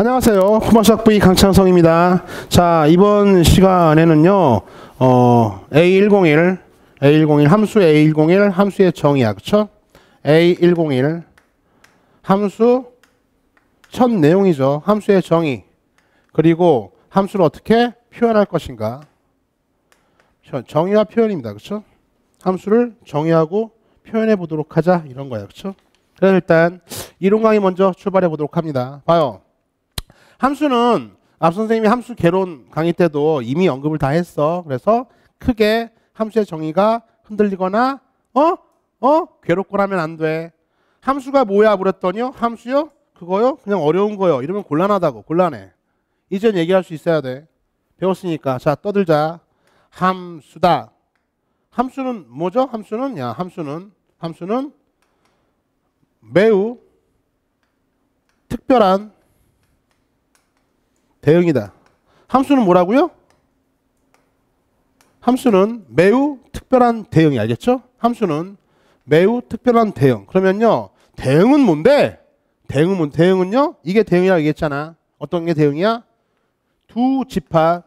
안녕하세요. 코마수학 V 강창성입니다. 자, 이번 시간에는요, 어, A101, A101, 함수 A101, 함수의 정의야, 그쵸? A101, 함수 첫 내용이죠. 함수의 정의. 그리고 함수를 어떻게 표현할 것인가. 정의와 표현입니다. 그쵸? 함수를 정의하고 표현해 보도록 하자. 이런 거예 그쵸? 그래서 일단 이론 강의 먼저 출발해 보도록 합니다. 봐요. 함수는 앞 선생님이 함수 개론 강의 때도 이미 언급을 다 했어. 그래서 크게 함수의 정의가 흔들리거나 어? 어? 괴롭고 하면 안 돼. 함수가 뭐야 그랬더니요. 함수요? 그거요? 그냥 어려운 거요. 이러면 곤란하다고. 곤란해. 이젠 얘기할 수 있어야 돼. 배웠으니까. 자, 떠들자. 함수다. 함수는 뭐죠? 함수는 야, 함수는 함수는 매우 특별한 대응이다. 함수는 뭐라고요? 함수는 매우 특별한 대응이 알겠죠? 함수는 매우 특별한 대응. 그러면요. 대응은 뭔데? 대응은 뭔? 대응은요? 이게 대응이라고 얘기했잖아. 어떤 게 대응이야? 두 집합,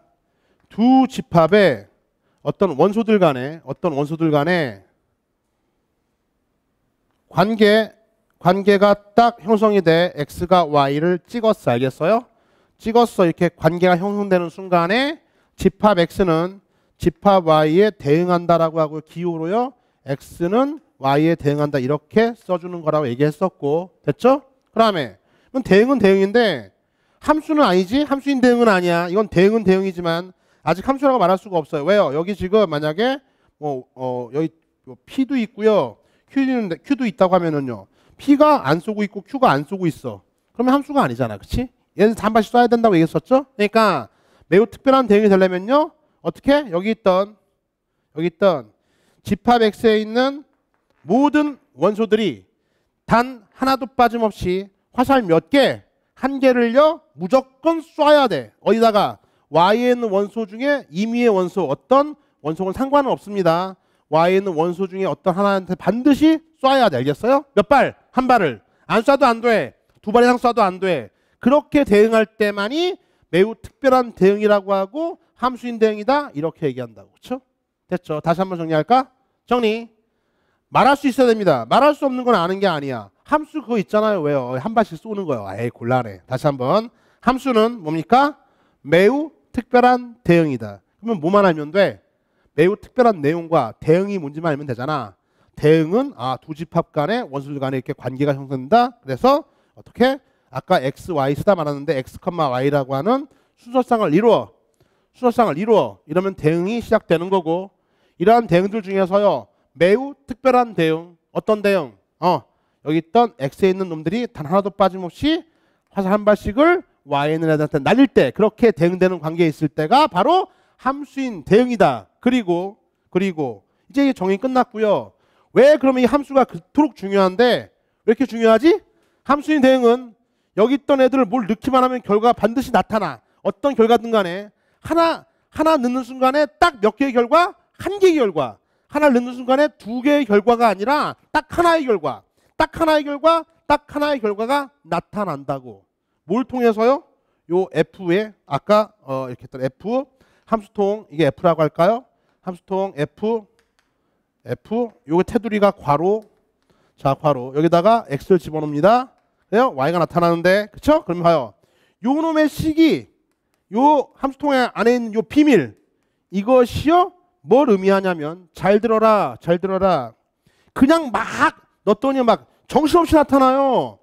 두 집합의 어떤 원소들 간에 어떤 원소들 간에 관계 관계가 딱 형성이 돼 x가 y를 찍었어 알겠어요? 찍었어 이렇게 관계가 형성되는 순간에 집합 x는 집합 y에 대응한다라고 하고 기호로요 x는 y에 대응한다 이렇게 써주는 거라고 얘기했었고 됐죠? 그다음에 대응은 대응인데 함수는 아니지 함수인 대응은 아니야 이건 대응은 대응이지만 아직 함수라고 말할 수가 없어요 왜요? 여기 지금 만약에 뭐 어, 여기 뭐 p도 있고요 q도, q도 있다고 하면은요 p가 안 쏘고 있고 q가 안 쏘고 있어 그러면 함수가 아니잖아 그치? 얘는 한발씩쏴야 된다고 얘기했었죠? 그러니까 매우 특별한 대응이 되려면요. 어떻게? 여기 있던 여기 있던 집합 X에 있는 모든 원소들이 단 하나도 빠짐없이 화살 몇 개? 한 개를요. 무조건 쏴야 돼. 어디다가? Y에 있 원소 중에 임의의 원소 어떤 원소는 상관은 없습니다. Y에 있 원소 중에 어떤 하나한테 반드시 쏴야 돼. 알겠어요? 몇 발? 한 발을. 안 쏴도 안 돼. 두 발 이상 쏴도 안 돼. 그렇게 대응할 때만이 매우 특별한 대응이라고 하고 함수인 대응이다 이렇게 얘기한다고 그렇죠? 됐죠? 다시 한번 정리할까? 정리 말할 수 있어야 됩니다. 말할 수 없는 건 아는 게 아니야. 함수 그거 있잖아요. 왜요? 한 발씩 쏘는 거예요. 에이 곤란해. 다시 한번 함수는 뭡니까? 매우 특별한 대응이다. 그러면 뭐만 알면 돼? 매우 특별한 내용과 대응이 뭔지만 알면 되잖아. 대응은 아 두 집합 간의 원수들 간에 이렇게 관계가 형성된다. 그래서 어떻게 아까 x, y 쓰다말았는데 x, y라고 하는 순서상을 이루어 순서상을 이루어 이러면 대응이 시작되는 거고 이러한 대응들 중에서요 매우 특별한 대응 어떤 대응 어 여기 있던 x에 있는 놈들이 단 하나도 빠짐없이 화살 한 발씩을 y 있는 애들한테 날릴 때 그렇게 대응되는 관계에 있을 때가 바로 함수인 대응이다 그리고 그리고 이제 정의 끝났고요 왜 그러면 이 함수가 그토록 중요한데 왜 이렇게 중요하지? 함수인 대응은 여기 있던 애들을 뭘 넣기만 하면 결과가 반드시 나타나. 어떤 결과든 간에 하나 하나 넣는 순간에 딱 몇 개의 결과? 한 개의 결과. 하나를 넣는 순간에 두 개의 결과가 아니라 딱 하나의 결과. 딱 하나의 결과, 딱 하나의 결과가 나타난다고. 뭘 통해서요? 요 F에 아까 어 이렇게 했던 F 함수통 이게 F라고 할까요? 함수통 F F 요거 테두리가 괄호 자 괄호 여기다가 X를 집어넣습니다. y가 나타나는데 그쵸? 그럼 봐요. 요놈의 식이 요함수통 안에 있는 요 비밀 이것이요 뭘 의미하냐면 잘 들어라 잘 들어라 그냥 막넣더니막 정신없이 나타나요.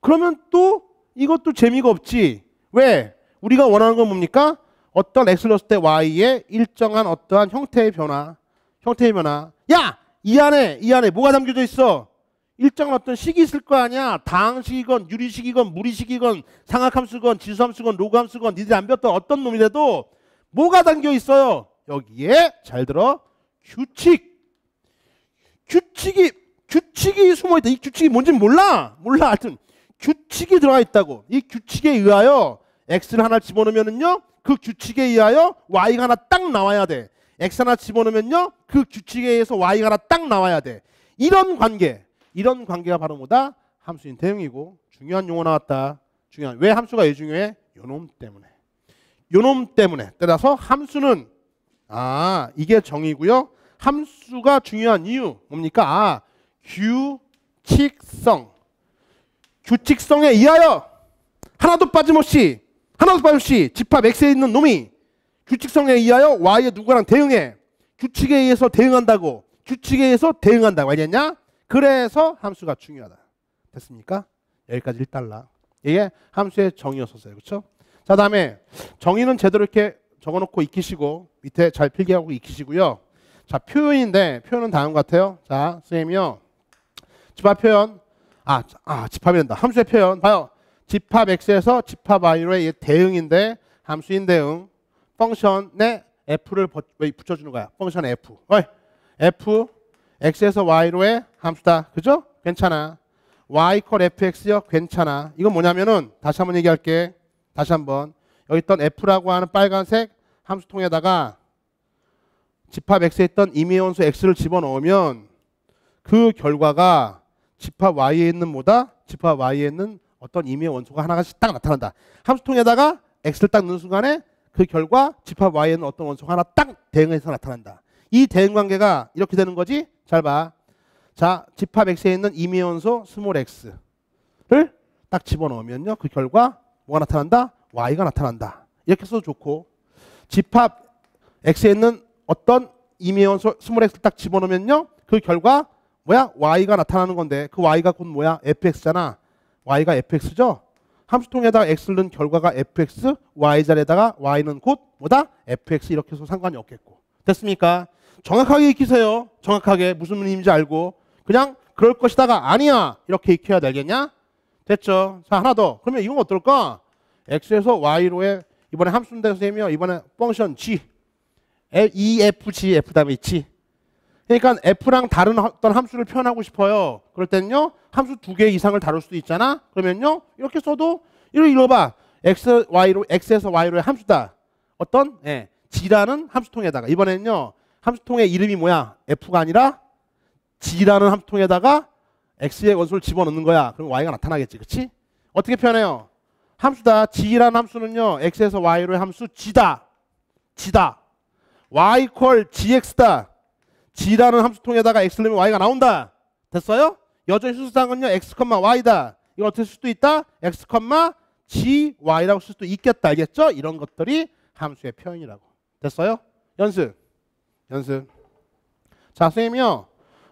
그러면 또 이것도 재미가 없지. 왜? 우리가 원하는 건 뭡니까? 어떤 x를 넣었을 때 y의 일정한 어떠한 형태의 변화, 형태의 변화. 야! 이 안에, 이 안에 뭐가 담겨져 있어? 일정 어떤 식이 있을 거 아니야. 다식이건 유리식이건 무리식이건 상악함수건 지수함수건 로그함수건 니들 안 배웠던 어떤 놈이라도 뭐가 담겨 있어요? 여기에 잘 들어 규칙. 규칙이 규칙이 숨어 있다. 이 규칙이 뭔지 몰라. 몰라. 하여튼 규칙이 들어가 있다고. 이 규칙에 의하여 x를 하나 집어넣으면은요. 그 규칙에 의하여 y가 하나 딱 나와야 돼. x 하나 집어넣으면요. 그 규칙에 의해서 y가 하나 딱 나와야 돼. 이런 관계. 이런 관계가 바로 뭐다? 함수인 대응이고 중요한 용어 나왔다. 중요한 왜 함수가 중요해? 요놈 때문에. 요놈 때문에. 따라서 함수는 아 이게 정의고요. 함수가 중요한 이유 뭡니까? 아 규칙성. 규칙성에 의하여 하나도 빠짐없이 하나도 빠짐없이 집합 X에 있는 놈이 규칙성에 의하여 Y의 누구랑 대응해. 규칙에 의해서 대응한다고. 규칙에 의해서 대응한다고 알겠냐? 그래서 함수가 중요하다. 됐습니까? 여기까지 1달러. 이게 함수의 정의였었어요. 그렇죠? 자, 다음에 정의는 제대로 이렇게 적어놓고 익히시고 밑에 잘 필기하고 익히시고요. 자, 표현인데 표현은 다음 같아요. 자, 선생님이요. 집합 표현. 아, 아 집합이 된다. 함수의 표현. 봐요. 집합 x에서 집합 y로의 대응인데 함수인 대응. 펑션에 f를 붙여주는 거야. 펑션 f. 어이, f x에서 y로의 함수다. 그죠? 괜찮아. y 콜 fx요? 괜찮아. 이건 뭐냐면은 다시 한 번 얘기할게. 다시 한번. 여기 있던 f라고 하는 빨간색 함수통에다가 집합 x에 있던 임의원수 x를 집어넣으면 그 결과가 집합 y에 있는 뭐다? 집합 y에 있는 어떤 임의 원수가 하나씩 딱 나타난다. 함수통에다가 x를 딱 넣는 순간에 그 결과 집합 y에는 있 어떤 원소가 하나 딱 대응해서 나타난다. 이 대응관계가 이렇게 되는 거지? 잘 봐. 자, 집합 X에 있는 임의원소 스몰 X를 딱 집어넣으면요. 그 결과 뭐가 나타난다? Y가 나타난다. 이렇게 써도 좋고 집합 X에 있는 어떤 임의원소 스몰 X를 딱 집어넣으면요. 그 결과 뭐야? Y가 나타나는 건데 그 Y가 곧 뭐야? FX잖아. Y가 FX죠? 함수통에다가 X를 넣은 결과가 FX, Y 자리에다가 Y는 곧 뭐다? FX 이렇게 해서 상관이 없겠고 됐습니까? 정확하게 익히세요. 정확하게 무슨 의미인지 알고 그냥 그럴 것이다가 아니야 이렇게 익혀야 되겠냐? 됐죠? 자 하나 더. 그러면 이건 어떨까? x에서 y로의 이번에 함수인데 선생님이요. 이번에 펑션 g e f g f 다음에 g 그러니까 f랑 다른 어떤 함수를 표현하고 싶어요. 그럴 때는요. 함수 두 개 이상을 다룰 수도 있잖아. 그러면요. 이렇게 써도 이거 읽어봐. x, y로 x에서 y로의 함수다. 어떤? 예. G라는 함수통에다가 이번에는요. 함수통의 이름이 뭐야? F가 아니라 G라는 함수통에다가 X의 원소를 집어넣는 거야. 그럼 Y가 나타나겠지. 그치 어떻게 표현해요? 함수다. G라는 함수는요. X에서 Y로의 함수 G다. G다. Y equal GX다. G라는 함수통에다가 X 넣으면 Y가 나온다. 됐어요? 여전히 수상은요. X, Y다. 이거 어떻게 쓸 수도 있다? X, G, Y라고 쓸 수도 있겠다. 알겠죠? 이런 것들이 함수의 표현이라고. 됐어요? 연습. 연습. 자, 선생님이요.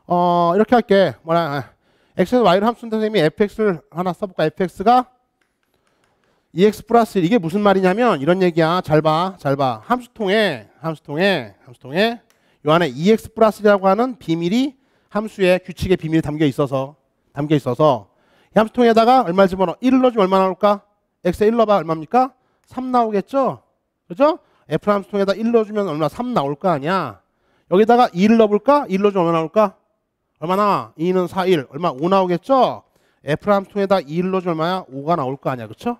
어, 이렇게 할게. 뭐라, 아, x에서 y를 함수인데 선생님이 fx를 하나 써볼까? fx가 ex 플러스 1. 이게 무슨 말이냐면 이런 얘기야. 잘 봐. 잘 봐. 함수통에, 함수통에, 함수통에 요 안에 ex 플러스 1이라고 하는 비밀이 함수의 규칙의 비밀이 담겨 있어서 담겨 있어서 이 함수통에다가 얼마 를 집어넣어? 1을 넣어주면 얼마 나올까? x에 1 넣어봐. 얼마입니까? 3 나오겠죠? 그죠? F 함수통에다 1 넣어주면 얼마? 나3 나올 거 아니야. 여기다가 2를 넣어볼까? 1 넣어주면 얼마 나올까? 얼마나? 2는 4, 1. 얼마? 5 나오겠죠? F 함수통에다 2를 넣어주면 얼마야? 5가 나올 거 아니야. 그렇죠?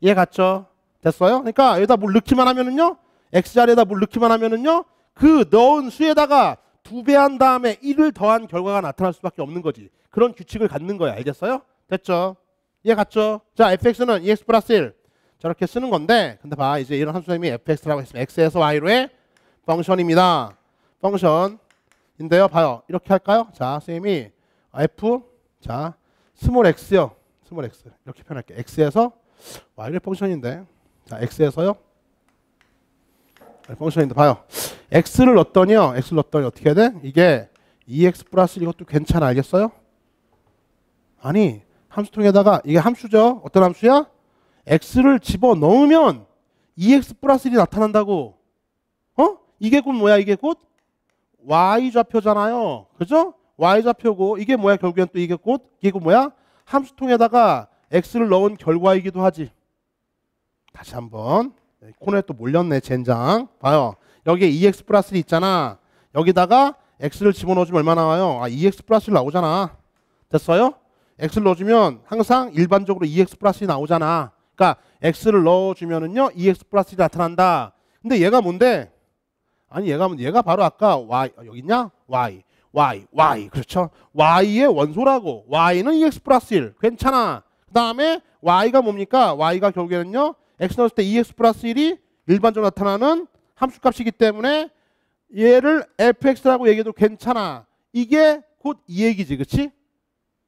이해 갔죠? 됐어요? 그러니까 여기다 뭘 넣기만 하면은요. X자리에다 뭘 넣기만 하면은요. 그 넣은 수에다가 두배한 다음에 1을 더한 결과가 나타날 수밖에 없는 거지. 그런 규칙을 갖는 거야. 알겠어요? 됐죠? 이해 갔죠? 자, fx는 2x e 플러스 1. 저렇게 쓰는 건데 근데 봐 이제 이런 함수함이 fx라고 했으면 x에서 y로의 펑션입니다. 펑션인데요. 봐요. 이렇게 할까요? 자, 선생님이 f 자 스몰 x요. 스몰 x 이렇게 표현할게. x에서 y의 펑션인데 자 x에서요. 펑션인데 네, 봐요. x를 넣었더니요. x를 넣었더니 어떻게 해야 돼? 이게 2x e 플러스 이것도 괜찮아 알겠어요? 아니 함수통에다가 이게 함수죠. 어떤 함수야? x를 집어 넣으면 2x e 플러스 1이 나타난다고. 어? 이게 곧 뭐야? 이게 곧 y 좌표잖아요. 그죠? y 좌표고 이게 뭐야? 결국엔 또 이게 곧 이게 뭐야? 함수통에다가 x를 넣은 결과이기도 하지. 다시 한번 코너에 네, 또 몰렸네 젠장. 봐요. 여기에 2x e 플러스 1 있잖아. 여기다가 x를 집어넣어주면 얼마 나와요? 아 2x e 플러스 1 나오잖아. 됐어요? x를 넣어주면 항상 일반적으로 2x 플러스 1 나오잖아. 그러니까 x를 넣어주면은요 2x e 플러스 1이 나타난다. 근데 얘가 뭔데? 아니 얘가 뭔? 얘가 바로 아까 y 어, 여기 있냐? y y y 그렇죠? y의 원소라고 y는 2x e 플러스 1 괜찮아. 그 다음에 y가 뭡니까? y가 결국에는요 x 넣었을 때 2x e 플러스 1이 일반적으로 나타나는 함수값이기 때문에 얘를 fx라고 얘기해도 괜찮아. 이게 곧 이 얘기지, 그치?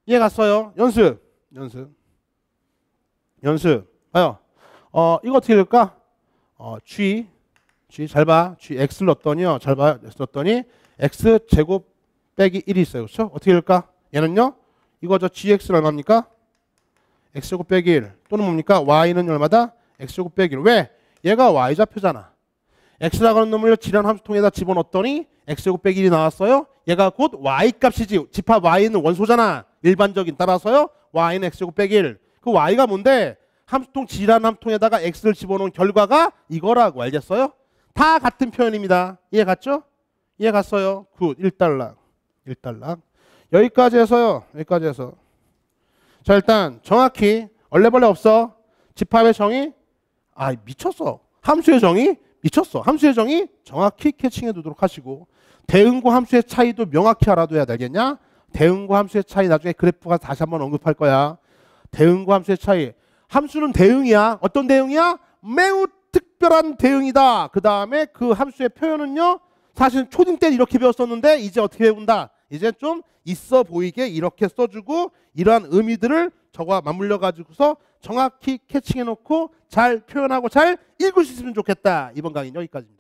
이해 갔어요? 연습, 연습, 연습. 아요. 어, 이거 어떻게 될까? 어, g g 잘 봐. g x 넣었더니요. 어, 잘 봐. 넣었더니 x 제곱 빼기 1이 있어요. 그렇죠? 어떻게 될까? 얘는요. 이거 저 gx는 얼마입니까? x 제곱 빼기 1 또는 뭡니까? y는 얼마다? x 제곱 빼기 1. 왜? 얘가 y 좌표잖아. x라고 하는 놈을 지난 함수통에다 집어넣었더니 x 제곱 빼기 1이 나왔어요. 얘가 곧 y 값이지. 집합 y는 원소잖아. 일반적인 따라서요. y는 x 제곱 빼기 1. 그 y가 뭔데? 함수통 지라는 함수통에다가 X를 집어넣은 결과가 이거라고 알겠어요? 다 같은 표현입니다. 이해 갔죠? 이해 갔어요. 굿. 1달랑. 1달랑. 여기까지 해서요. 여기까지 해서. 자 일단 정확히 얼레벌레 없어. 집합의 정의 아 미쳤어. 함수의 정의 미쳤어. 함수의 정의 정확히 캐칭해 두도록 하시고 대응과 함수의 차이도 명확히 알아둬야 되겠냐? 대응과 함수의 차이 나중에 그래프가 다시 한번 언급할 거야. 대응과 함수의 차이 함수는 대응이야. 어떤 대응이야? 매우 특별한 대응이다. 그 다음에 그 함수의 표현은요. 사실 초딩 때 이렇게 배웠었는데 이제 어떻게 배운다? 이제 좀 있어 보이게 이렇게 써주고 이러한 의미들을 저와 맞물려 가지고서 정확히 캐칭해 놓고 잘 표현하고 잘 읽을 수 있으면 좋겠다. 이번 강의는 여기까지입니다.